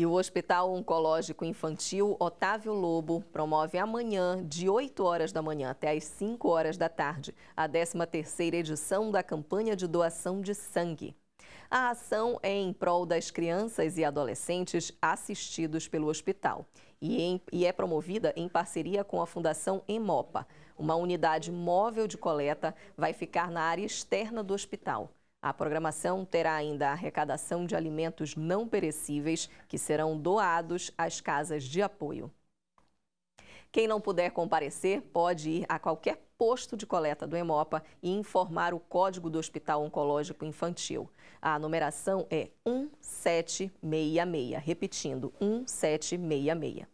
E o Hospital Oncológico Infantil Otávio Lobo promove amanhã, de 8 horas da manhã até às 5 horas da tarde, a 13ª edição da campanha de doação de sangue. A ação é em prol das crianças e adolescentes assistidos pelo hospital e, em, e, é promovida em parceria com a Fundação Emopa. Uma unidade móvel de coleta vai ficar na área externa do hospital. A programação terá ainda a arrecadação de alimentos não perecíveis que serão doados às casas de apoio. Quem não puder comparecer pode ir a qualquer posto de coleta do Hemopa e informar o código do Hospital Oncológico Infantil. A numeração é 1766, repetindo, 1766.